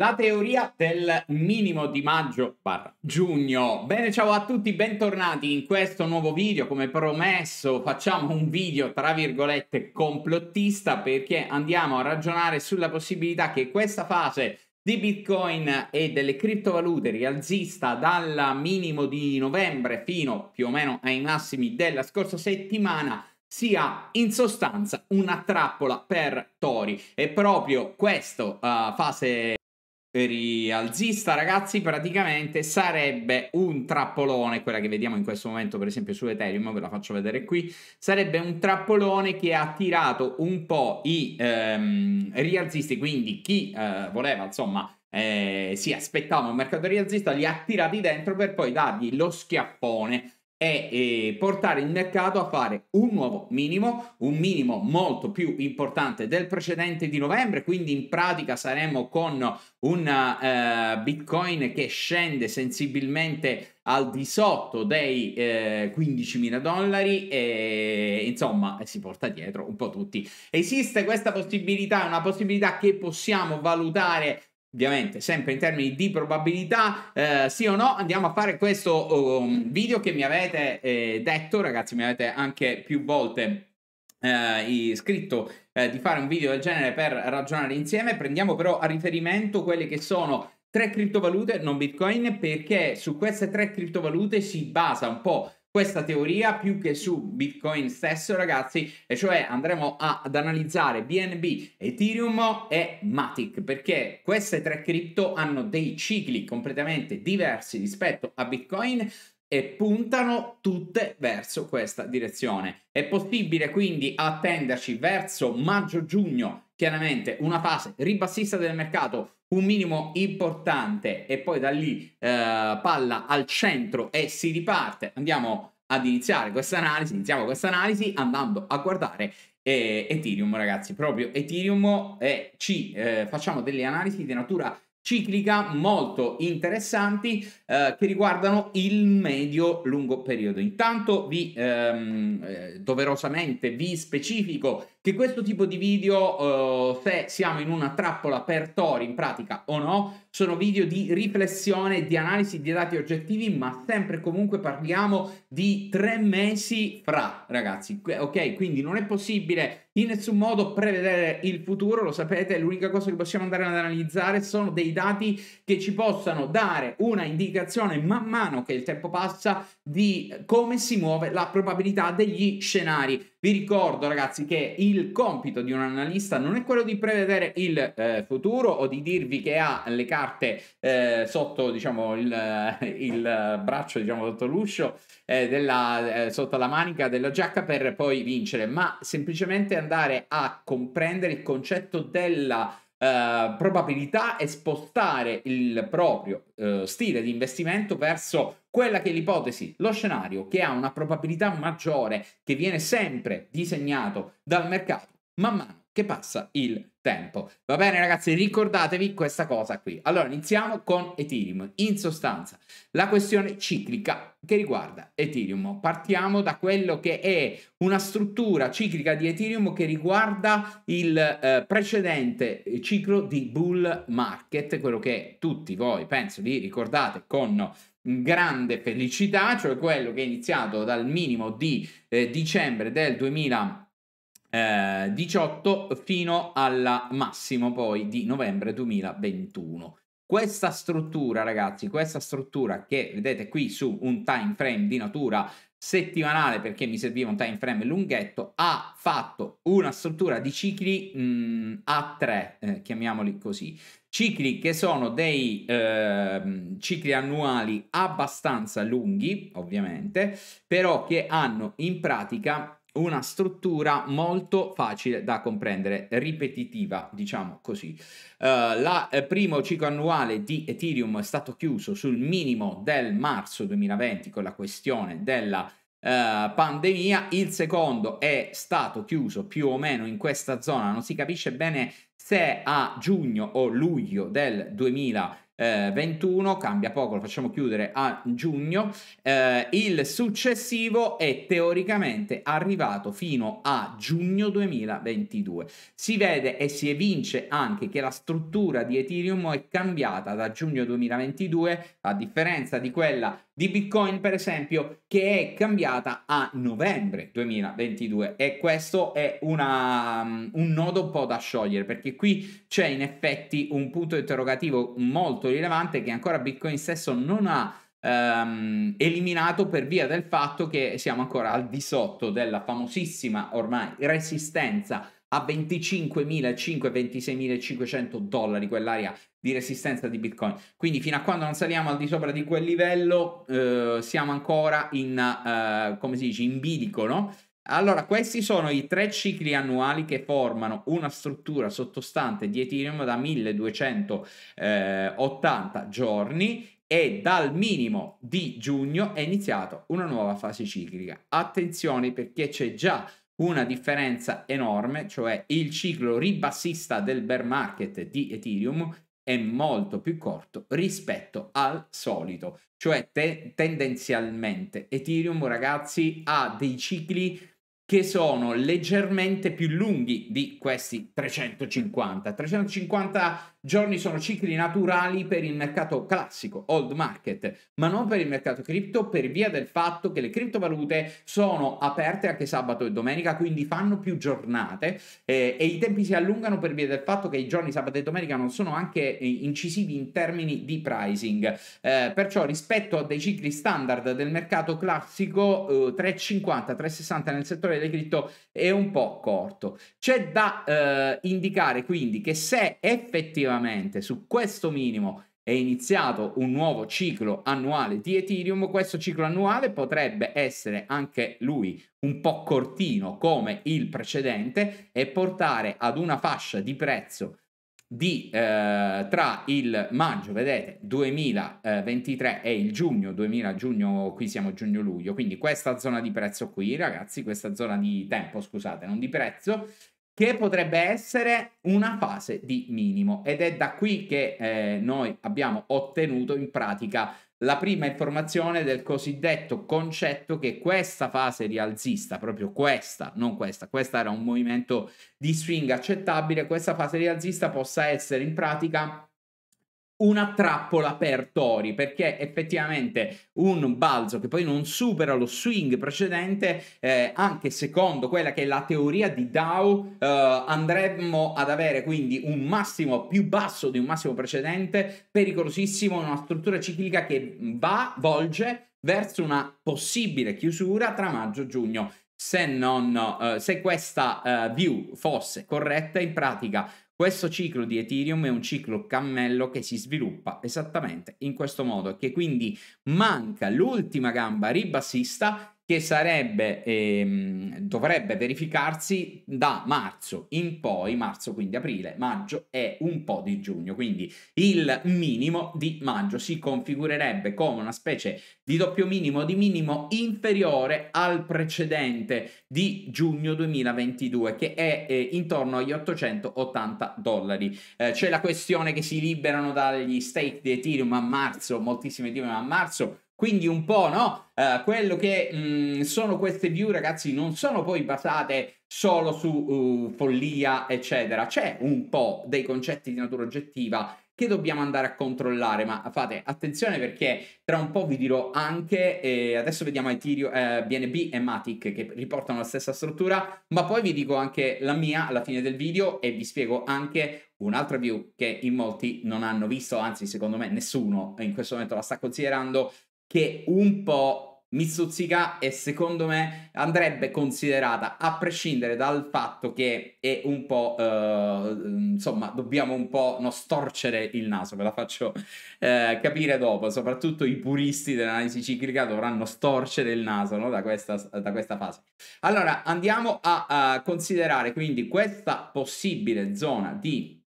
la teoria del minimo di maggio barra giugno. Bene, ciao a tutti, bentornati in questo nuovo video. Come promesso, facciamo un video tra virgolette complottista perché andiamo a ragionare sulla possibilità che questa fase di Bitcoin e delle criptovalute rialzista dal minimo di novembre fino più o meno ai massimi della scorsa settimana sia in sostanza una trappola per tori. E proprio questa uh, eh, fase per i alzista, ragazzi, praticamente sarebbe un trappolone, quella che vediamo in questo momento per esempio su Ethereum, ve la faccio vedere qui, sarebbe un trappolone che ha attirato un po' i ehm, rialzisti, quindi chi eh, voleva, insomma, eh, si aspettava un mercato rialzista, li ha tirati dentro per poi dargli lo schiaffone è eh, portare il mercato a fare un nuovo minimo, un minimo molto più importante del precedente di novembre, quindi in pratica saremo con un eh, Bitcoin che scende sensibilmente al di sotto dei eh, 15.000 dollari e insomma eh, si porta dietro un po' tutti. Esiste questa possibilità, una possibilità che possiamo valutare ovviamente sempre in termini di probabilità eh, sì o no andiamo a fare questo um, video che mi avete eh, detto ragazzi mi avete anche più volte eh, iscritto eh, di fare un video del genere per ragionare insieme prendiamo però a riferimento quelle che sono tre criptovalute non bitcoin perché su queste tre criptovalute si basa un po' questa teoria più che su Bitcoin stesso, ragazzi, e cioè andremo ad analizzare BNB, Ethereum e Matic, perché queste tre cripto hanno dei cicli completamente diversi rispetto a Bitcoin, e puntano tutte verso questa direzione. È possibile quindi attenderci verso maggio-giugno, chiaramente una fase ribassista del mercato, un minimo importante e poi da lì eh, palla al centro e si riparte. Andiamo ad iniziare questa analisi, iniziamo questa analisi andando a guardare eh, Ethereum ragazzi, proprio Ethereum e eh, ci eh, facciamo delle analisi di natura ciclica molto interessanti eh, che riguardano il medio-lungo periodo. Intanto vi ehm, eh, doverosamente vi specifico che questo tipo di video, eh, se siamo in una trappola per tori in pratica o no, sono video di riflessione, di analisi di dati oggettivi, ma sempre e comunque parliamo di tre mesi fra, ragazzi, ok? Quindi non è possibile in nessun modo prevedere il futuro, lo sapete, l'unica cosa che possiamo andare ad analizzare sono dei dati che ci possano dare una indicazione man mano che il tempo passa di come si muove la probabilità degli scenari. Vi ricordo ragazzi che il compito di un analista non è quello di prevedere il eh, futuro o di dirvi che ha le carte eh, sotto diciamo il, eh, il, braccio, diciamo sotto l'uscio, eh, della, eh, sotto la manica della giacca per poi vincere, ma semplicemente andare a comprendere il concetto della eh, probabilità e spostare il proprio eh, stile di investimento verso quella che è l'ipotesi, lo scenario che ha una probabilità maggiore che viene sempre disegnato dal mercato man mano che passa il tempo. Va bene ragazzi, ricordatevi questa cosa qui. Allora, iniziamo con Ethereum. In sostanza, la questione ciclica che riguarda Ethereum. Partiamo da quello che è una struttura ciclica di Ethereum che riguarda il eh, precedente eh, ciclo di bull market, quello che tutti voi penso vi ricordate con grande felicità, cioè quello che è iniziato dal minimo di eh, dicembre del 2020 eh, 18 fino al massimo poi di novembre 2021. Questa struttura, ragazzi, questa struttura che vedete qui su un time frame di natura settimanale perché mi serviva un time frame lunghetto, ha fatto una struttura di cicli mh, mm, a tre, eh, chiamiamoli così. Cicli che sono dei eh, cicli annuali abbastanza lunghi, ovviamente, però che hanno in pratica una struttura molto facile da comprendere, ripetitiva, diciamo così. Uh, eh, primo ciclo annuale di Ethereum è stato chiuso sul minimo del marzo 2020 con la questione della Uh, pandemia, il secondo è stato chiuso più o meno in questa zona, non si capisce bene se a giugno o luglio del 2020 eh, 21, cambia poco, lo facciamo chiudere a giugno. Eh, il successivo è teoricamente arrivato fino a giugno 2022. Si vede e si evince anche che la struttura di Ethereum è cambiata da giugno 2022, a differenza di quella di Bitcoin, per esempio, che è cambiata a novembre 2022 e questo è una, mm, un nodo un po' da sciogliere perché qui c'è in effetti un punto interrogativo molto rilevante che ancora Bitcoin stesso non ha Um, eliminato per via del fatto che siamo ancora al di sotto della famosissima ormai resistenza a 25.500, 26.500 dollari quell'area di resistenza di Bitcoin. Quindi fino a quando non saliamo al di sopra di quel livello eh, siamo ancora in, eh, come si dice, in bilico, no? Allora, questi sono i tre cicli annuali che formano una struttura sottostante di Ethereum da 1280 eh, giorni e dal minimo di giugno è iniziata una nuova fase ciclica. Attenzione perché c'è già una differenza enorme, cioè il ciclo ribassista del bear market di Ethereum è molto più corto rispetto al solito, cioè te tendenzialmente Ethereum ragazzi ha dei cicli che sono leggermente più lunghi di questi 350. 350 giorni sono cicli naturali per il mercato classico, old market, ma non per il mercato cripto per via del fatto che le criptovalute sono aperte anche sabato e domenica, quindi fanno più giornate eh, e i tempi si allungano per via del fatto che i giorni sabato e domenica non sono anche eh, incisivi in termini di pricing. Eh, perciò rispetto a dei cicli standard del mercato classico, eh, 3,50, 3,60 nel settore delle cripto è un po' corto. C'è da eh, indicare quindi che se effettivamente effettivamente su questo minimo è iniziato un nuovo ciclo annuale di Ethereum, questo ciclo annuale potrebbe essere anche lui un po' cortino come il precedente e portare ad una fascia di prezzo di, eh, tra il maggio, vedete, 2023 e il giugno, 2000 giugno, qui siamo giugno-luglio, quindi questa zona di prezzo qui, ragazzi, questa zona di tempo, scusate, non di prezzo, che potrebbe essere una fase di minimo ed è da qui che eh, noi abbiamo ottenuto in pratica la prima informazione del cosiddetto concetto che questa fase rialzista, proprio questa, non questa, questa era un movimento di swing accettabile, questa fase rialzista possa essere in pratica una trappola per Tori perché effettivamente un balzo che poi non supera lo swing precedente eh, anche secondo quella che è la teoria di Dow eh, andremmo ad avere quindi un massimo più basso di un massimo precedente pericolosissimo una struttura ciclica che va volge verso una possibile chiusura tra maggio e giugno se, non, eh, se questa eh, view fosse corretta in pratica questo ciclo di Ethereum è un ciclo cammello che si sviluppa esattamente in questo modo e che quindi manca l'ultima gamba ribassista che sarebbe, ehm, dovrebbe verificarsi da marzo in poi, marzo quindi aprile, maggio e un po' di giugno, quindi il minimo di maggio si configurerebbe come una specie di doppio minimo di minimo inferiore al precedente di giugno 2022 che è eh, intorno agli 880 dollari. Eh, c'è la questione che si liberano dagli stake di Ethereum a marzo, moltissime di a marzo quindi un po', no? Uh, quello che mh, mm, sono queste view, ragazzi, non sono poi basate solo su uh, follia, eccetera. C'è un po' dei concetti di natura oggettiva che dobbiamo andare a controllare, ma fate attenzione perché tra un po' vi dirò anche, eh, adesso vediamo Ethereum, eh, BNB e Matic che riportano la stessa struttura, ma poi vi dico anche la mia alla fine del video e vi spiego anche un'altra view che in molti non hanno visto, anzi secondo me nessuno in questo momento la sta considerando, che un po' mi stuzzica e secondo me andrebbe considerata a prescindere dal fatto che è un po' eh, insomma dobbiamo un po' non storcere il naso ve la faccio eh, capire dopo soprattutto i puristi dell'analisi ciclica dovranno storcere il naso no? da, questa, da, questa, fase allora andiamo a, a considerare quindi questa possibile zona di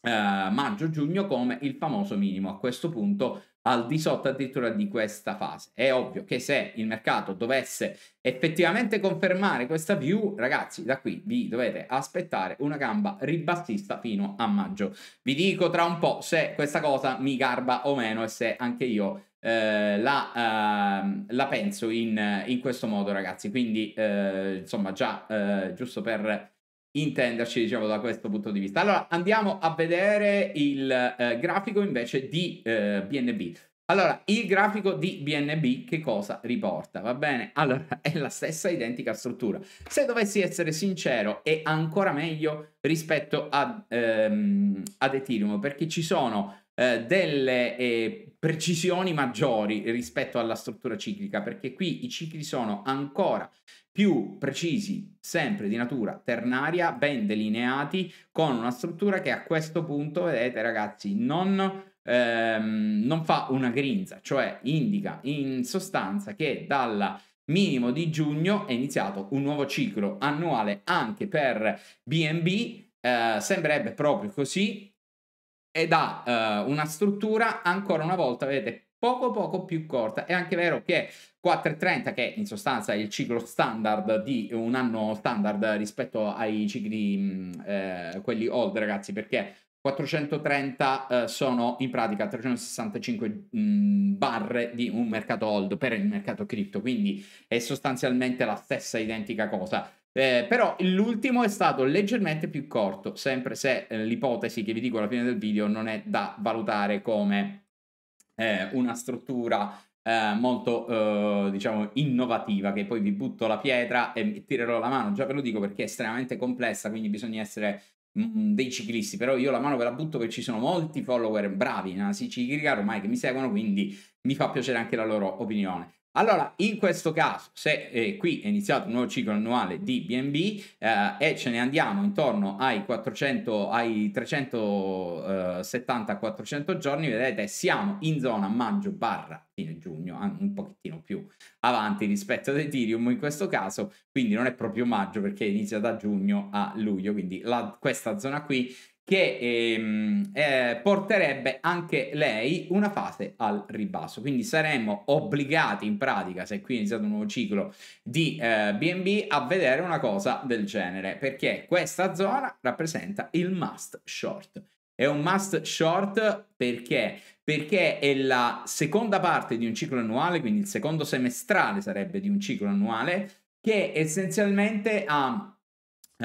Uh, maggio-giugno come il famoso minimo. A questo punto al di sotto addirittura di questa fase. È ovvio che se il mercato dovesse effettivamente confermare questa view, ragazzi, da qui vi dovete aspettare una gamba ribassista fino a maggio. Vi dico tra un po' se questa cosa mi garba o meno e se anche io eh, la, eh, la, penso in, in, questo modo, ragazzi. Quindi, eh, insomma, già eh, giusto per intenderci, diciamo, da questo punto di vista. Allora, andiamo a vedere il eh, grafico invece di eh, BNB. Allora, il grafico di BNB che cosa riporta? Va bene? Allora, è la stessa identica struttura. Se dovessi essere sincero, è ancora meglio rispetto a, ehm, ad Ethereum, perché ci sono eh, delle eh, precisioni maggiori rispetto alla struttura ciclica, perché qui i cicli sono ancora più precisi, sempre di natura ternaria, ben delineati, con una struttura che a questo punto, vedete ragazzi, non, ehm, non fa una grinza, cioè indica in sostanza che dal minimo di giugno è iniziato un nuovo ciclo annuale anche per BNB, eh, sembrerebbe proprio così, ed ha eh, una struttura ancora una volta, vedete, poco poco più corta. È anche vero che 4,30, che in sostanza è il ciclo standard di un anno standard rispetto ai cicli mm, eh, quelli old, ragazzi, perché 430 eh, sono in pratica 365 mh, mm, barre di un mercato old per il mercato cripto, quindi è sostanzialmente la stessa identica cosa. Eh, però l'ultimo è stato leggermente più corto, sempre se eh, l'ipotesi che vi dico alla fine del video non è da valutare come eh, una struttura eh, molto, eh, diciamo, innovativa, che poi vi butto la pietra e tirerò la mano. Già ve lo dico perché è estremamente complessa, quindi bisogna essere mh, mm, mm, dei ciclisti, però io la mano ve la butto perché ci sono molti follower bravi in Sicilia ormai che mi seguono, quindi mi fa piacere anche la loro opinione. Allora, in questo caso, se eh, qui è iniziato un nuovo ciclo annuale di BNB eh, e ce ne andiamo intorno ai 400, ai 370-400 eh, giorni, vedete, siamo in zona maggio barra fine giugno, un pochettino più avanti rispetto ad Ethereum in questo caso, quindi non è proprio maggio perché inizia da giugno a luglio, quindi la, questa zona qui che ehm, eh, porterebbe anche lei una fase al ribasso. Quindi saremmo obbligati in pratica, se qui è iniziato un nuovo ciclo di eh, BNB, a vedere una cosa del genere, perché questa zona rappresenta il must short. È un must short perché? Perché è la seconda parte di un ciclo annuale, quindi il secondo semestrale sarebbe di un ciclo annuale, che essenzialmente ha Uh,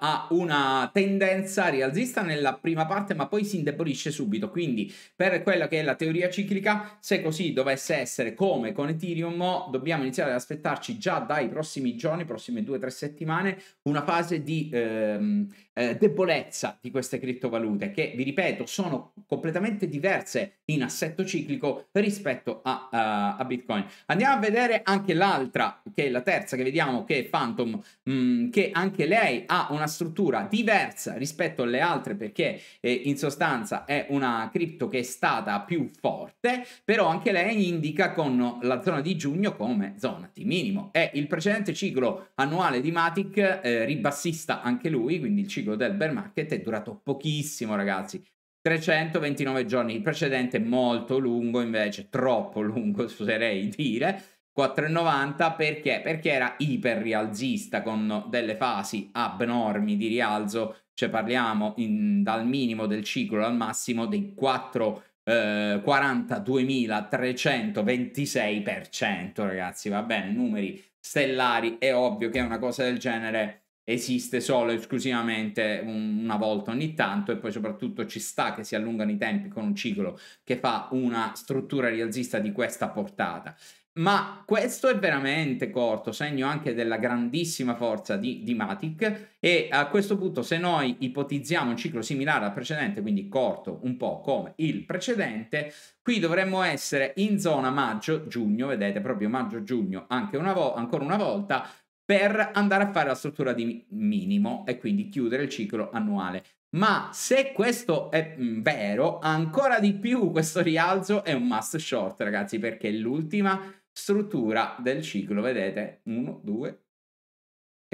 ha una tendenza rialzista nella prima parte ma poi si indebolisce subito quindi per quella che è la teoria ciclica se così dovesse essere come con Ethereum dobbiamo iniziare ad aspettarci già dai prossimi giorni prossime due o tre settimane una fase di ehm, eh, debolezza di queste criptovalute che vi ripeto sono completamente diverse in assetto ciclico rispetto a, uh, a Bitcoin. Andiamo a vedere anche l'altra, che è la terza che vediamo, che è Phantom, mh, mm, che anche lei ha una struttura diversa rispetto alle altre perché eh, in sostanza è una cripto che è stata più forte, però anche lei indica con la zona di giugno come zona di minimo. È il precedente ciclo annuale di Matic, eh, ribassista anche lui, quindi il ciclo del bear market è durato pochissimo ragazzi, 329 giorni, il precedente molto lungo invece, troppo lungo oserei dire, 4,90 perché? Perché era iper rialzista con delle fasi abnormi di rialzo, cioè parliamo in, dal minimo del ciclo al massimo dei 4 eh, 42.326%, ragazzi, va bene, numeri stellari, è ovvio che una cosa del genere esiste solo e esclusivamente una volta ogni tanto e poi soprattutto ci sta che si allungano i tempi con un ciclo che fa una struttura rialzista di questa portata. Ma questo è veramente corto, segno anche della grandissima forza di, di Matic e a questo punto se noi ipotizziamo un ciclo similare al precedente, quindi corto un po' come il precedente, qui dovremmo essere in zona maggio-giugno, vedete proprio maggio-giugno anche vo- ancora una volta, per andare a fare la struttura di minimo e quindi chiudere il ciclo annuale. Ma se questo è mm, vero, ancora di più questo rialzo è un must short, ragazzi, perché è l'ultima struttura del ciclo, vedete? 1, 2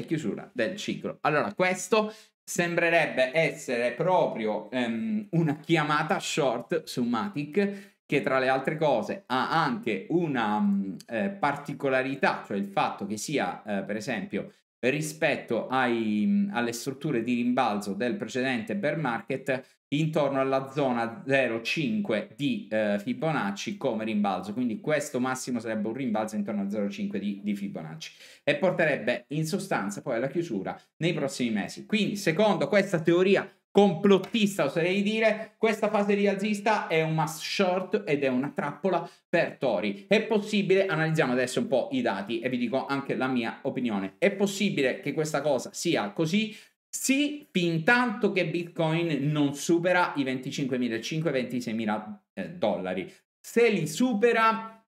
e chiusura del ciclo. Allora, questo sembrerebbe essere proprio um, una chiamata short su Matic che tra le altre cose ha anche una mm, eh, particolarità, cioè il fatto che sia, eh, per esempio, rispetto ai, mm, alle strutture di rimbalzo del precedente bear market intorno alla zona 0,5 di eh, Fibonacci come rimbalzo quindi questo massimo sarebbe un rimbalzo intorno a 0,5 di, di, Fibonacci e porterebbe in sostanza poi alla chiusura nei prossimi mesi quindi secondo questa teoria complottista, oserei dire, questa fase rialzista è un mass short ed è una trappola per Tori. È possibile, analizziamo adesso un po' i dati e vi dico anche la mia opinione, è possibile che questa cosa sia così? Sì, fin tanto che Bitcoin non supera i 25000 26000 eh, dollari. Se li supera,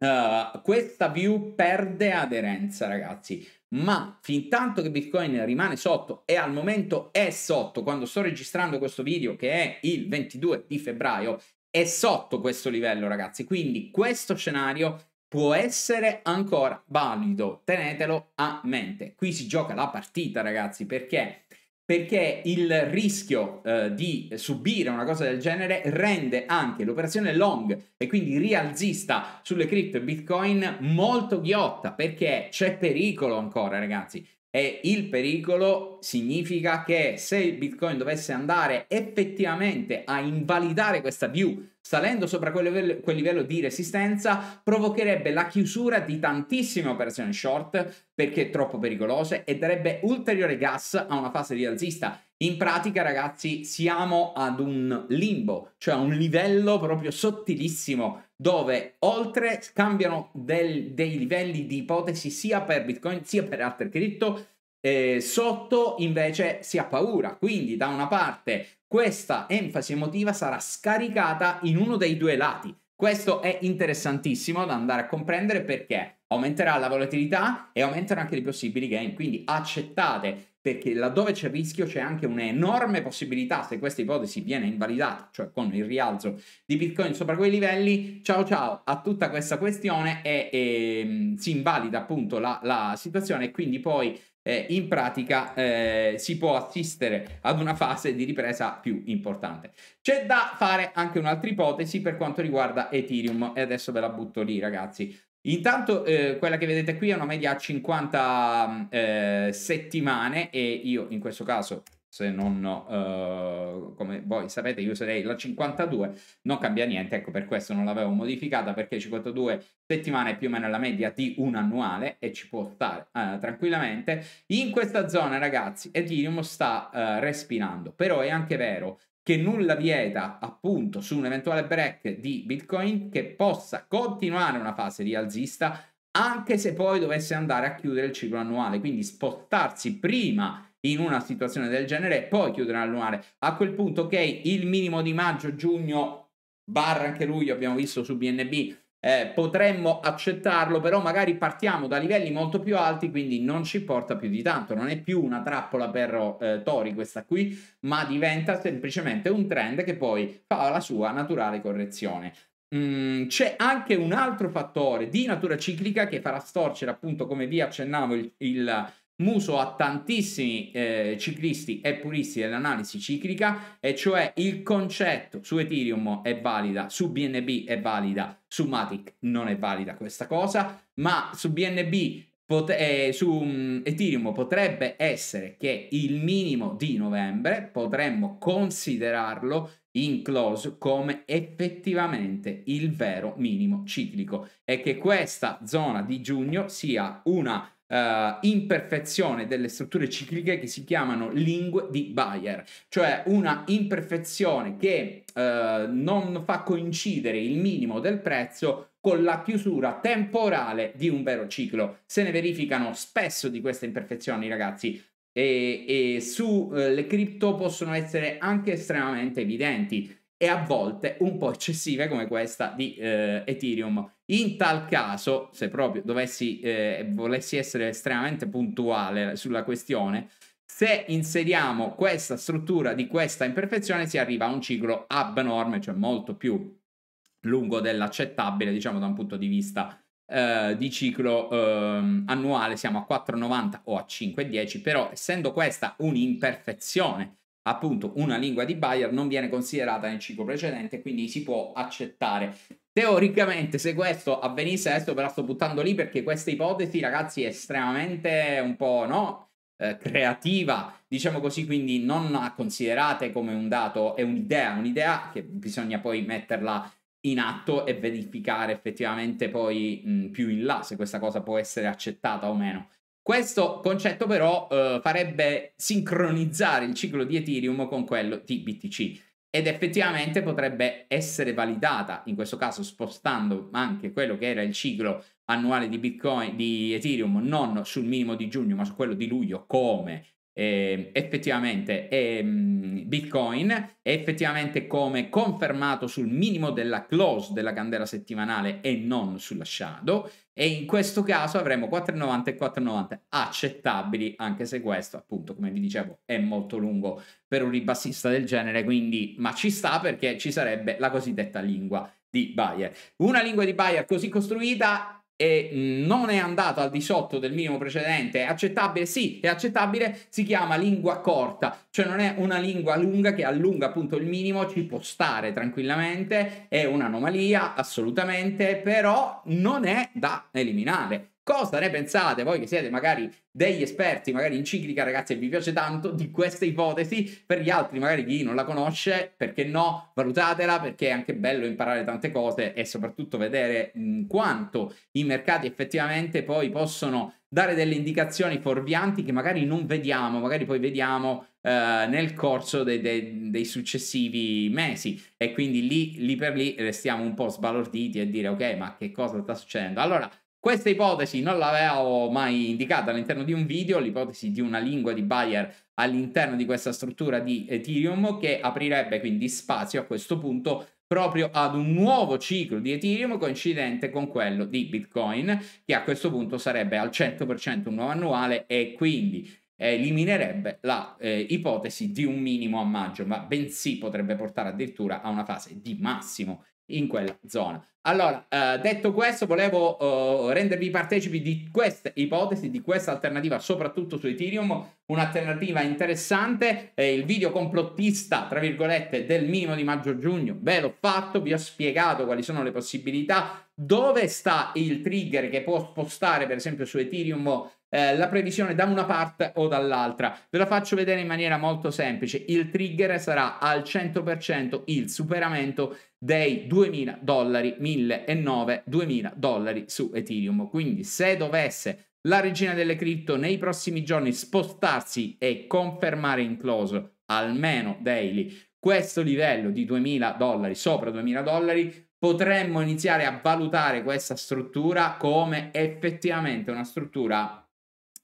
uh, questa view perde aderenza, ragazzi ma fin tanto che Bitcoin rimane sotto e al momento è sotto, quando sto registrando questo video che è il 22 di febbraio, è sotto questo livello ragazzi, quindi questo scenario può essere ancora valido, tenetelo a mente. Qui si gioca la partita ragazzi perché perché il rischio eh, di subire una cosa del genere rende anche l'operazione long e quindi rialzista sulle cripto e bitcoin molto ghiotta perché c'è pericolo ancora ragazzi e il pericolo significa che se il Bitcoin dovesse andare effettivamente a invalidare questa view, salendo sopra quel livello, quel livello, di resistenza, provocherebbe la chiusura di tantissime operazioni short perché troppo pericolose e darebbe ulteriore gas a una fase rialzista. In pratica, ragazzi, siamo ad un limbo, cioè a un livello proprio sottilissimo dove oltre cambiano del, dei livelli di ipotesi sia per Bitcoin sia per altre cripto, eh, sotto invece si ha paura. Quindi da una parte questa enfasi emotiva sarà scaricata in uno dei due lati. Questo è interessantissimo da andare a comprendere perché aumenterà la volatilità e aumentano anche i possibili gain. Quindi accettate perché laddove c'è rischio c'è anche un'enorme possibilità, se questa ipotesi viene invalidata, cioè con il rialzo di Bitcoin sopra quei livelli, ciao ciao a tutta questa questione e, e ehm, si invalida appunto la, la situazione e quindi poi eh, in pratica eh, si può assistere ad una fase di ripresa più importante. C'è da fare anche un'altra ipotesi per quanto riguarda Ethereum e adesso ve la butto lì ragazzi. Intanto eh, quella che vedete qui è una media a 50 eh, settimane e io in questo caso se non eh, come voi sapete io userei la 52 non cambia niente ecco per questo non l'avevo modificata perché 52 settimane è più o meno la media di un annuale e ci può stare eh, tranquillamente in questa zona ragazzi Ethereum sta eh, respirando però è anche vero che nulla vieta appunto su un eventuale break di Bitcoin che possa continuare una fase rialzista anche se poi dovesse andare a chiudere il ciclo annuale, quindi spostarsi prima in una situazione del genere e poi chiudere l'annuale. A quel punto, ok, il minimo di maggio, giugno, barra anche luglio, abbiamo visto su BNB, eh, potremmo accettarlo, però magari partiamo da livelli molto più alti, quindi non ci porta più di tanto. Non è più una trappola per eh, Tori questa qui, ma diventa semplicemente un trend che poi fa la sua naturale correzione. Mm, c'è anche un altro fattore di natura ciclica che farà storcere, appunto, come vi accennavo, il, il Muso a tantissimi eh, ciclisti e puristi dell'analisi ciclica, e cioè il concetto su Ethereum è valida, su BNB è valida, su Matic non è valida questa cosa, ma su BNB pot- eh, su mm, Ethereum potrebbe essere che il minimo di novembre potremmo considerarlo in close come effettivamente il vero minimo ciclico e che questa zona di giugno sia una uh, imperfezione delle strutture cicliche che si chiamano lingue di Bayer, cioè una imperfezione che uh, non fa coincidere il minimo del prezzo con la chiusura temporale di un vero ciclo. Se ne verificano spesso di queste imperfezioni, ragazzi, e, e sulle eh, cripto possono essere anche estremamente evidenti e a volte un po' eccessive come questa di eh, Ethereum. In tal caso, se proprio dovessi, eh, volessi essere estremamente puntuale sulla questione, se inseriamo questa struttura di questa imperfezione si arriva a un ciclo abnorme, cioè molto più lungo dell'accettabile, diciamo da un punto di vista eh, di ciclo ehm, annuale, siamo a 4,90 o a 5,10, però essendo questa un'imperfezione appunto una lingua di Bayer non viene considerata nel ciclo precedente, quindi si può accettare. Teoricamente, se questo avvenisse, adesso ve la sto buttando lì perché questa ipotesi, ragazzi, è estremamente un po', no? Eh, creativa, diciamo così, quindi non la considerate come un dato, è un'idea, un'idea che bisogna poi metterla in atto e verificare effettivamente poi mh, più in là se questa cosa può essere accettata o meno. Questo concetto però eh, farebbe sincronizzare il ciclo di Ethereum con quello di BTC ed effettivamente potrebbe essere validata, in questo caso spostando anche quello che era il ciclo annuale di Bitcoin, di Ethereum, non sul minimo di giugno ma su quello di luglio come eh, effettivamente eh, Bitcoin è effettivamente come confermato sul minimo della close della candela settimanale e non sulla shadow e in questo caso avremo 4,90 e 4,90 accettabili anche se questo appunto come vi dicevo è molto lungo per un ribassista del genere quindi ma ci sta perché ci sarebbe la cosiddetta lingua di Bayer una lingua di Bayer così costruita e non è andato al di sotto del minimo precedente, è accettabile? Sì, è accettabile, si chiama lingua corta, cioè non è una lingua lunga che allunga appunto il minimo, ci può stare tranquillamente, è un'anomalia assolutamente, però non è da eliminare. Cosa ne pensate voi che siete magari degli esperti, magari in ciclica, ragazzi, e vi piace tanto di questa ipotesi? Per gli altri, magari chi non la conosce, perché no, valutatela perché è anche bello imparare tante cose e soprattutto vedere mm, quanto i mercati effettivamente poi possono dare delle indicazioni forvianti che magari non vediamo, magari poi vediamo eh, nel corso dei, dei, dei successivi mesi e quindi lì, lì per lì restiamo un po' sbalorditi e dire ok ma che cosa sta succedendo? Allora questa ipotesi non l'avevo mai indicata all'interno di un video, l'ipotesi di una lingua di Bayer all'interno di questa struttura di Ethereum che aprirebbe quindi spazio a questo punto proprio ad un nuovo ciclo di Ethereum coincidente con quello di Bitcoin, che a questo punto sarebbe al 100% un nuovo annuale e quindi eh, eliminerebbe la eh, ipotesi di un minimo a maggio, ma bensì potrebbe portare addirittura a una fase di massimo in quella zona. Allora, eh, detto questo, volevo eh, rendervi partecipi di questa ipotesi, di questa alternativa, soprattutto su Ethereum, un'alternativa interessante. Eh, il video complottista, tra virgolette, del minimo di maggio-giugno, ve l'ho fatto, vi ho spiegato quali sono le possibilità, dove sta il trigger che può spostare, per esempio, su Ethereum eh, la previsione da una parte o dall'altra. Ve la faccio vedere in maniera molto semplice. Il trigger sarà al 100% il superamento dei 2.000 dollari minimi. 1.009-2.000 dollari su Ethereum. Quindi se dovesse la regina delle cripto nei prossimi giorni spostarsi e confermare in close almeno daily questo livello di 2000 dollari sopra 2000 dollari potremmo iniziare a valutare questa struttura come effettivamente una struttura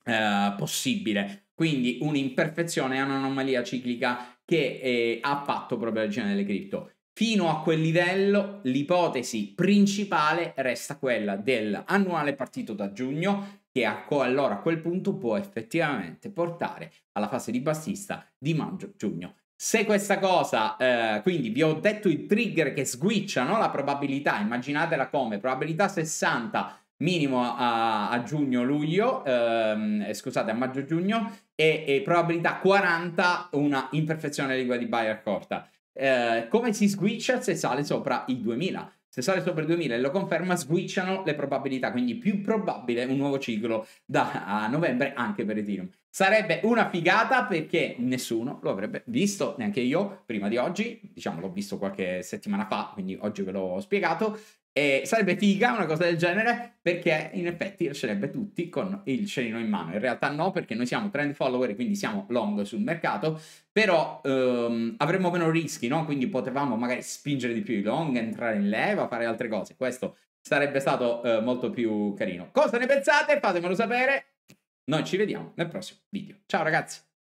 eh, possibile quindi un'imperfezione e un'anomalia ciclica che eh, ha fatto proprio la regina delle cripto Fino a quel livello l'ipotesi principale resta quella dell'annuale partito da giugno che a allora a quel punto può effettivamente portare alla fase di bassista di maggio-giugno. Se questa cosa, eh, quindi vi ho detto i trigger che sguicciano la probabilità, immaginatela come probabilità 60 minimo a, a giugno-luglio, ehm, eh, scusate a maggio-giugno e, e probabilità 40 una imperfezione lingua di Bayer corta. Eh, come si sguiccia se sale sopra i 2000. Se sale sopra i 2000 e lo conferma, sguicciano le probabilità, quindi più probabile un nuovo ciclo da novembre anche per Ethereum. Sarebbe una figata perché nessuno lo avrebbe visto, neanche io prima di oggi, diciamo l'ho visto qualche settimana fa, quindi oggi ve l'ho spiegato, e sarebbe figa una cosa del genere perché in effetti lascerebbe tutti con il cerino in mano. In realtà no, perché noi siamo trend follower, e quindi siamo long sul mercato, però ehm, avremmo meno rischi, no? Quindi potevamo magari spingere di più i long, entrare in leva, fare altre cose. Questo sarebbe stato eh, molto più carino. Cosa ne pensate? Fatemelo sapere. Noi ci vediamo nel prossimo video. Ciao ragazzi!